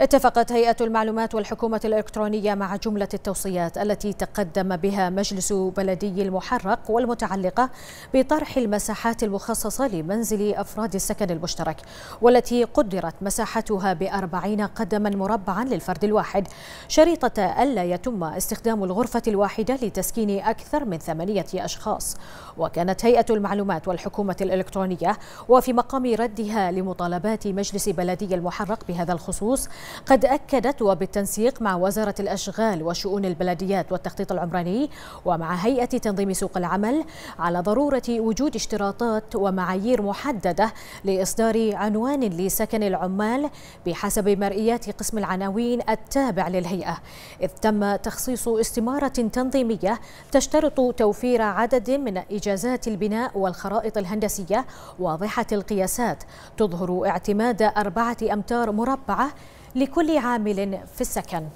اتفقت هيئة المعلومات والحكومة الإلكترونية مع جملة التوصيات التي تقدم بها مجلس بلدي المحرق والمتعلقة بطرح المساحات المخصصة لمنزل أفراد السكن المشترك والتي قدرت مساحتها بأربعين قدما مربعا للفرد الواحد شريطة ألا يتم استخدام الغرفة الواحدة لتسكين أكثر من ثمانية أشخاص وكانت هيئة المعلومات والحكومة الإلكترونية وفي مقام ردها لمطالبات مجلس بلدي المحرق بهذا الخصوص قد أكدت وبالتنسيق مع وزارة الأشغال وشؤون البلديات والتخطيط العمراني ومع هيئة تنظيم سوق العمل على ضرورة وجود اشتراطات ومعايير محددة لإصدار عنوان لسكن العمال بحسب مرئيات قسم العناوين التابع للهيئة إذ تم تخصيص استمارة تنظيمية تشترط توفير عدد من إجازات البناء والخرائط الهندسية واضحة القياسات تظهر اعتماد أربعة أمتار مربعة لكل عامل في السكن